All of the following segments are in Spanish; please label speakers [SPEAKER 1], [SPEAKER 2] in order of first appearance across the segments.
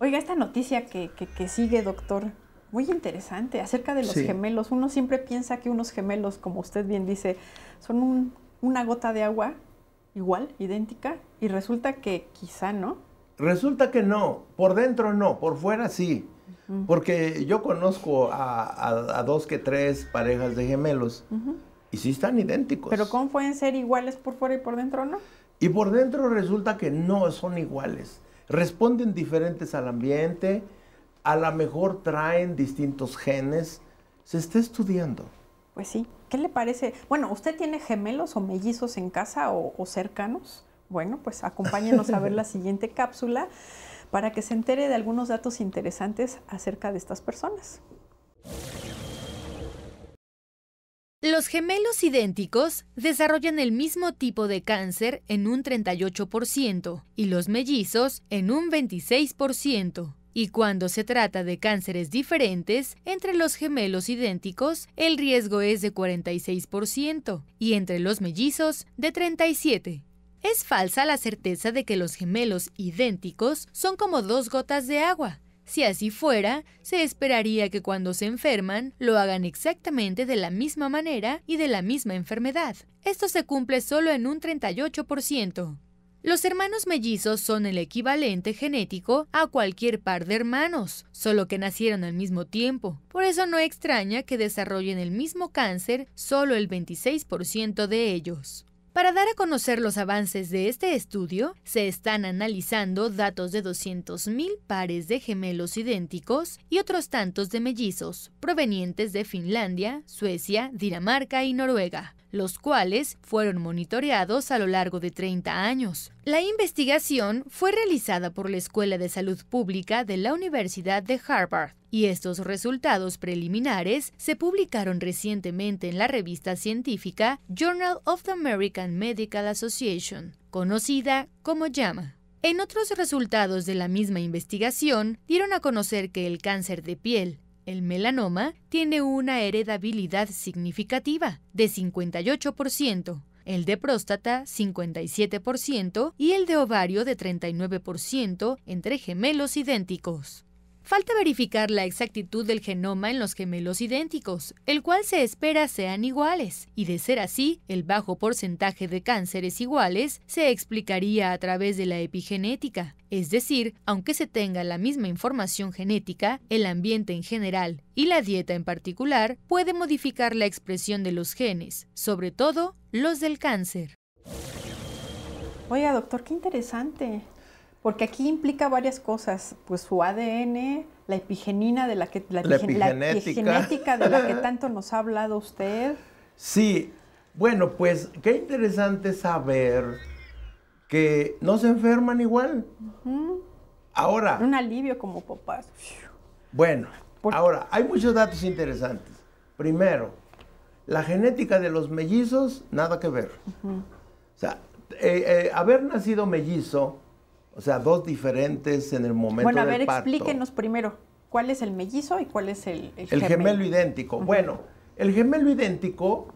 [SPEAKER 1] Oiga, esta noticia que, que, sigue, doctor, muy interesante acerca de los gemelos. Uno siempre piensa que unos gemelos, como usted bien dice, son un, una gota de agua igual, idéntica, y resulta que quizá no.
[SPEAKER 2] Resulta que no, por dentro no, por fuera sí. Porque yo conozco a, dos que tres parejas de gemelos y sí están idénticos. Pero ¿cómo pueden ser iguales por fuera y por dentro no? Y por dentro resulta que no son iguales responden diferentes al ambiente, a lo mejor traen distintos genes. Se está estudiando.
[SPEAKER 1] Pues sí. ¿Qué le parece? Bueno, ¿usted tiene gemelos o mellizos en casa o, o cercanos? Bueno, pues acompáñenos a ver la siguiente cápsula para que se entere de algunos datos
[SPEAKER 3] interesantes acerca de estas personas. Los gemelos idénticos desarrollan el mismo tipo de cáncer en un 38% y los mellizos en un 26%. Y cuando se trata de cánceres diferentes, entre los gemelos idénticos el riesgo es de 46% y entre los mellizos de 37%. Es falsa la certeza de que los gemelos idénticos son como dos gotas de agua. Si así fuera, se esperaría que cuando se enferman lo hagan exactamente de la misma manera y de la misma enfermedad. Esto se cumple solo en un 38%. Los hermanos mellizos son el equivalente genético a cualquier par de hermanos, solo que nacieron al mismo tiempo. Por eso no extraña que desarrollen el mismo cáncer solo el 26% de ellos. Para dar a conocer los avances de este estudio, se están analizando datos de 200.000 pares de gemelos idénticos y otros tantos de mellizos, provenientes de Finlandia, Suecia, Dinamarca y Noruega los cuales fueron monitoreados a lo largo de 30 años. La investigación fue realizada por la Escuela de Salud Pública de la Universidad de Harvard y estos resultados preliminares se publicaron recientemente en la revista científica Journal of the American Medical Association, conocida como JAMA. En otros resultados de la misma investigación, dieron a conocer que el cáncer de piel, el melanoma tiene una heredabilidad significativa de 58%, el de próstata 57% y el de ovario de 39% entre gemelos idénticos. Falta verificar la exactitud del genoma en los gemelos idénticos, el cual se espera sean iguales, y de ser así, el bajo porcentaje de cánceres iguales se explicaría a través de la epigenética, es decir, aunque se tenga la misma información genética, el ambiente en general y la dieta en particular puede modificar la expresión de los genes, sobre todo los del cáncer. Oiga, doctor, qué interesante. Porque aquí implica varias cosas, pues su ADN,
[SPEAKER 1] la epigenina de la que la, epigenética. de la que tanto nos ha hablado
[SPEAKER 2] usted. Sí, bueno, pues qué interesante saber que no se enferman igual. Ahora. Un alivio como papás. Bueno, ahora, hay muchos datos interesantes. Primero, la genética de los mellizos, nada que ver.
[SPEAKER 4] O
[SPEAKER 2] sea, eh, eh, haber nacido mellizo o sea, dos diferentes en el momento Bueno, a ver, explíquenos
[SPEAKER 1] primero, ¿cuál es el mellizo y cuál es el, el, el gemelo?
[SPEAKER 2] idéntico. Bueno, el gemelo idéntico,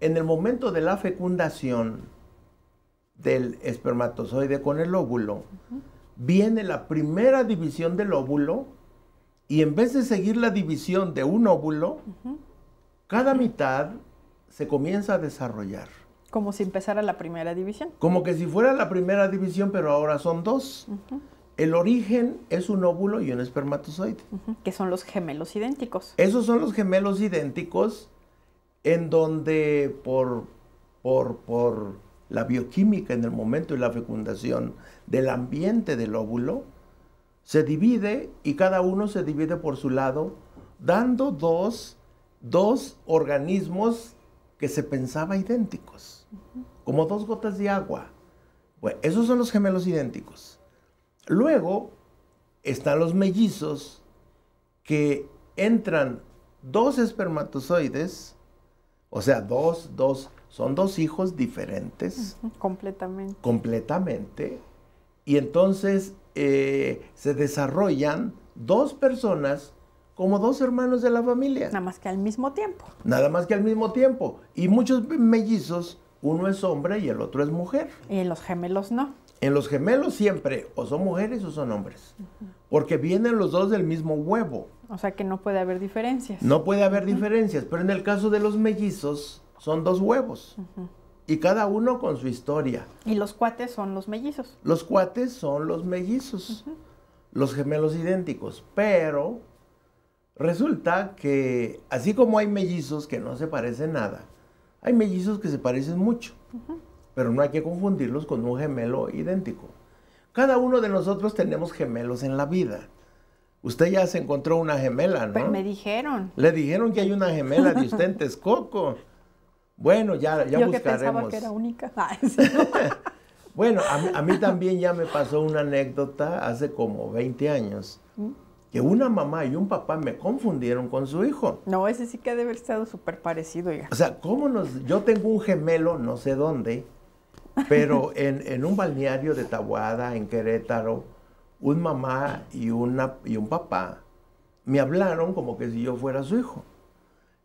[SPEAKER 2] en el momento de la fecundación del espermatozoide con el óvulo, viene la primera división del óvulo y en vez de seguir la división de un óvulo, cada mitad se comienza a desarrollar.
[SPEAKER 1] Como si empezara la primera división.
[SPEAKER 2] Como que si fuera la primera división, pero ahora son dos. El origen es un óvulo y un espermatozoide.
[SPEAKER 1] Que son los gemelos idénticos.
[SPEAKER 2] Esos son los gemelos idénticos en donde por, por, la bioquímica en el momento y la fecundación del ambiente del óvulo, se divide y cada uno se divide por su lado, dando dos, dos organismos que se pensaba idénticos, como dos gotas de agua. esos son los gemelos idénticos. Luego están los mellizos que entran dos espermatozoides, o sea, dos, dos, son dos hijos diferentes.
[SPEAKER 1] Completamente.
[SPEAKER 2] Completamente. Y entonces eh, se desarrollan dos personas como dos hermanos de la familia. Nada más que al mismo tiempo. Nada más que al mismo tiempo. Y muchos mellizos, uno es hombre y el otro es mujer. Y en los gemelos no. En los gemelos siempre o son mujeres o son hombres. Porque vienen los dos del mismo huevo.
[SPEAKER 1] O sea que no puede haber diferencias.
[SPEAKER 2] No puede haber diferencias, pero en el caso de los mellizos son dos huevos. Y cada uno con su historia.
[SPEAKER 1] Y los cuates son los mellizos. Los
[SPEAKER 2] cuates son los mellizos. Los gemelos idénticos, pero Resulta que así como hay mellizos que no se parecen nada, hay mellizos que se parecen mucho, pero no hay que confundirlos con un gemelo idéntico. Cada uno de nosotros tenemos gemelos en la vida. Usted ya se encontró una gemela, ¿no? me
[SPEAKER 1] dijeron.
[SPEAKER 2] Le dijeron que hay una gemela de usted en Texcoco. Bueno, ya, ya Yo Que pensaba que era única. bueno, a mí, también ya me pasó una anécdota hace como 20 años. Mm que una mamá y un papá me confundieron con su hijo. No, ese sí que ha haber estado súper parecido. ya O sea, ¿cómo nos...? Yo tengo un gemelo, no sé dónde, pero en, en un balneario de Tabuada, en Querétaro, un mamá y, una, y un papá me hablaron como que si yo fuera su hijo.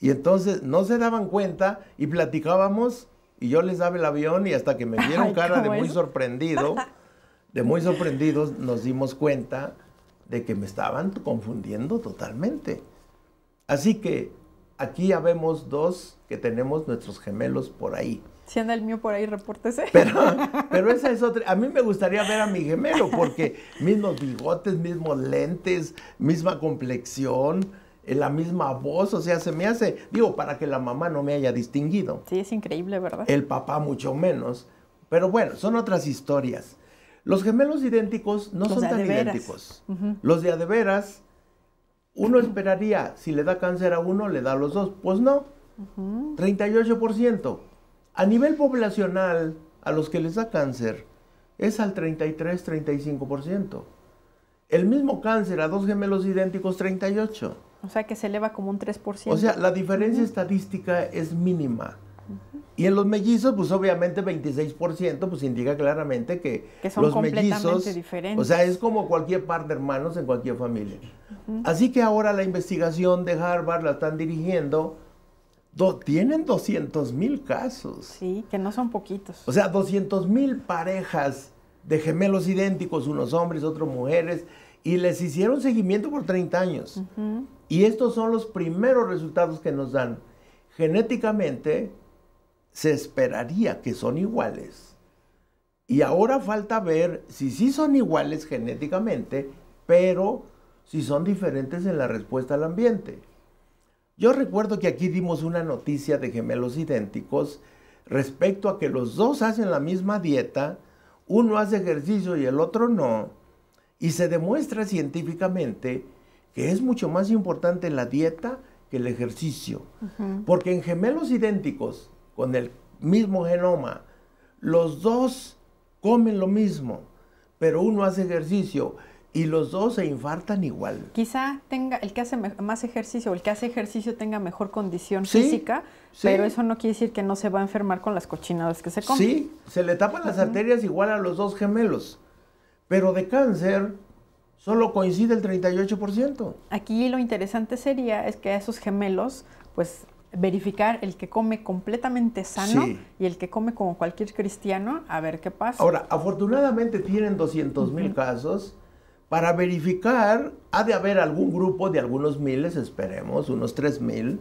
[SPEAKER 2] Y entonces no se daban cuenta y platicábamos y yo les daba el avión y hasta que me dieron cara de muy sorprendido, de muy sorprendidos, nos dimos cuenta de que me estaban confundiendo totalmente. Así que aquí ya vemos dos que tenemos nuestros gemelos por ahí.
[SPEAKER 1] Si anda el mío por ahí, repórtese. Pero,
[SPEAKER 2] pero esa es otra. A mí me gustaría ver a mi gemelo porque mismos bigotes, mismos lentes, misma complexión, eh, la misma voz, o sea, se me hace, digo, para que la mamá no me haya distinguido. Sí, es increíble, ¿verdad? El papá mucho menos. Pero bueno, son otras historias. Los gemelos idénticos no son tan idénticos. Los de adeveras, uno esperaría, si le da cáncer a uno, le da a los dos. Pues no, 38%. A nivel poblacional, a los que les da cáncer, es al 33-35%. El mismo cáncer a dos gemelos idénticos, 38%.
[SPEAKER 1] O sea que se eleva como un 3%. O sea,
[SPEAKER 2] la diferencia estadística es mínima. Y en los mellizos, pues obviamente 26%, pues indica claramente que, son los completamente mellizos,
[SPEAKER 1] diferentes. o sea,
[SPEAKER 2] es como cualquier par de hermanos en cualquier familia. Así que ahora la investigación de Harvard la están dirigiendo, tienen 200 mil casos.
[SPEAKER 1] Sí, que no son poquitos. O
[SPEAKER 2] sea, 200 mil parejas de gemelos idénticos, unos hombres, otros mujeres, y les hicieron seguimiento por 30 años. Y estos son los primeros resultados que nos dan. Genéticamente, se esperaría que son iguales. Y ahora falta ver si sí son iguales genéticamente, pero si son diferentes en la respuesta al ambiente. Yo recuerdo que aquí dimos una noticia de gemelos idénticos respecto a que los dos hacen la misma dieta, uno hace ejercicio y el otro no, y se demuestra científicamente que es mucho más importante la dieta que el ejercicio, porque en gemelos idénticos con el mismo genoma. Los dos comen lo mismo, pero uno hace ejercicio y los dos se infartan igual.
[SPEAKER 1] Quizá tenga el que hace más ejercicio o el que hace ejercicio tenga mejor condición física, pero eso no quiere decir que no se va a enfermar con las cochinadas que
[SPEAKER 2] se comen. Sí, se le tapan las arterias igual a los dos gemelos, pero de cáncer solo coincide el 38%.
[SPEAKER 1] Aquí lo interesante sería es que esos gemelos pues verificar el que come completamente sano y el que come como cualquier cristiano, a ver qué pasa. Ahora,
[SPEAKER 2] afortunadamente tienen 200 mil casos. Para verificar, ha de haber algún grupo de algunos miles, esperemos, unos 3 mil,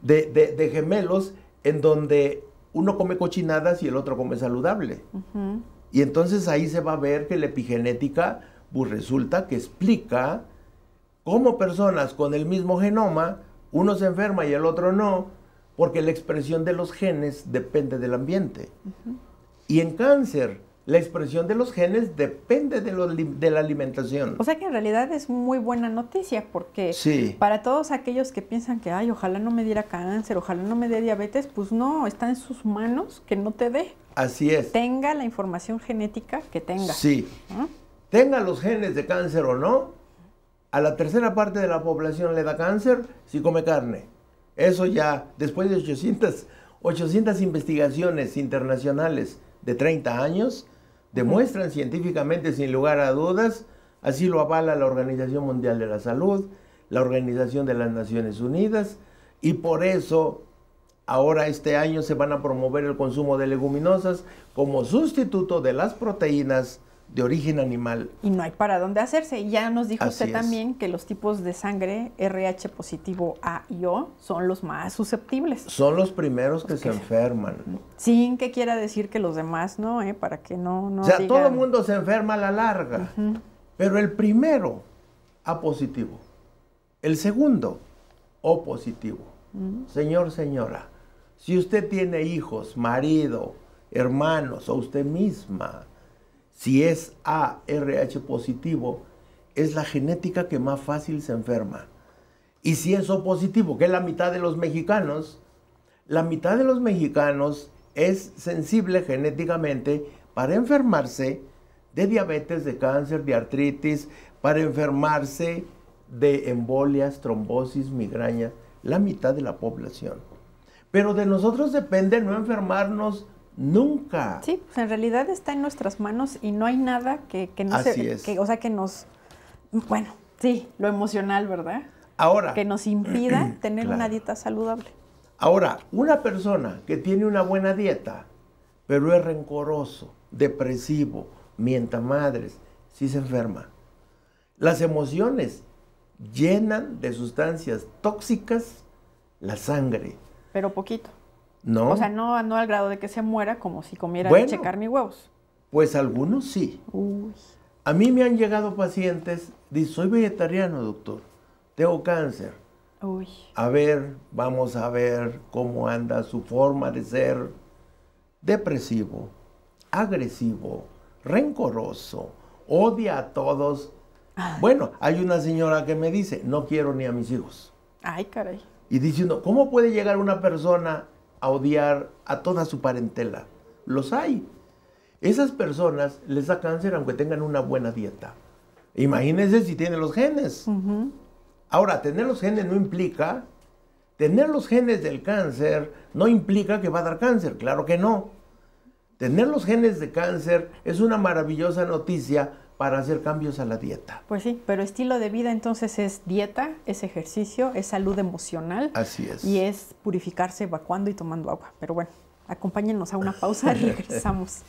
[SPEAKER 2] de, de, gemelos en donde uno come cochinadas y el otro come saludable. Y entonces ahí se va a ver que la epigenética pues, resulta que explica cómo personas con el mismo genoma uno se enferma y el otro no, porque la expresión de los genes depende del ambiente. Y en cáncer, la expresión de los genes depende de, la alimentación. O
[SPEAKER 1] sea que en realidad es muy buena noticia porque para todos aquellos que piensan que, ay, ojalá no me diera cáncer, ojalá no me dé diabetes, pues no, está en sus manos que no te dé. Así es. Tenga la información genética que tenga. Sí.
[SPEAKER 2] Tenga los genes de cáncer o no, a la tercera parte de la población le da cáncer si come carne. Eso ya, después de 800, 800 investigaciones internacionales de 30 años, demuestran científicamente, sin lugar a dudas, así lo avala la Organización Mundial de la Salud, la Organización de las Naciones Unidas, y por eso ahora este año se van a promover el consumo de leguminosas como sustituto de las proteínas de origen animal.
[SPEAKER 1] Y no hay para dónde hacerse. Y ya nos dijo usted también que los tipos de sangre RH positivo A y O son los más susceptibles.
[SPEAKER 2] Son los primeros que, se enferman.
[SPEAKER 1] Sin que quiera decir que los demás no, ¿eh? para que no... no o sea, todo el
[SPEAKER 2] mundo se enferma a la larga, pero el primero A positivo, el segundo O positivo. Señor, señora, si usted tiene hijos, marido, hermanos o usted misma, si es ARH positivo, es la genética que más fácil se enferma. Y si es O positivo, que es la mitad de los mexicanos, la mitad de los mexicanos es sensible genéticamente para enfermarse de diabetes, de cáncer, de artritis, para enfermarse de embolias, trombosis, migrañas, la mitad de la población. Pero de nosotros depende no enfermarnos Nunca.
[SPEAKER 1] Sí, pues en realidad está en nuestras manos y no hay nada que, que no o sea, que nos, bueno, sí, lo emocional, ¿verdad?
[SPEAKER 2] Ahora. Que nos impida tener una
[SPEAKER 1] dieta saludable.
[SPEAKER 2] Ahora, una persona que tiene una buena dieta, pero es rencoroso, depresivo, mienta madres, sí se enferma. Las emociones llenan de sustancias tóxicas la sangre. Pero poquito. No. O sea,
[SPEAKER 1] no, al grado de que se muera como si comiera a leche, carne y huevos.
[SPEAKER 2] Pues algunos sí. A mí me han llegado pacientes, dice, soy vegetariano, doctor, tengo cáncer. Uy. A ver, vamos a ver cómo anda su forma de ser depresivo, agresivo, rencoroso, odia a todos. Bueno, hay una señora que me dice, no quiero ni a mis hijos. Ay, caray. Y diciendo, ¿cómo puede llegar una persona a odiar a toda su parentela. Los hay. Esas personas les da cáncer aunque tengan una buena dieta. Imagínense si tienen los genes. Ahora, tener los genes no implica, tener los genes del cáncer no implica que va a dar cáncer, claro que no. Tener los genes de cáncer es una maravillosa noticia para hacer cambios a la dieta.
[SPEAKER 1] Pues sí, pero estilo de vida entonces es dieta, es ejercicio, es salud emocional.
[SPEAKER 2] Así es. Y
[SPEAKER 1] es purificarse evacuando y tomando agua. Pero bueno, acompáñenos a una pausa y regresamos.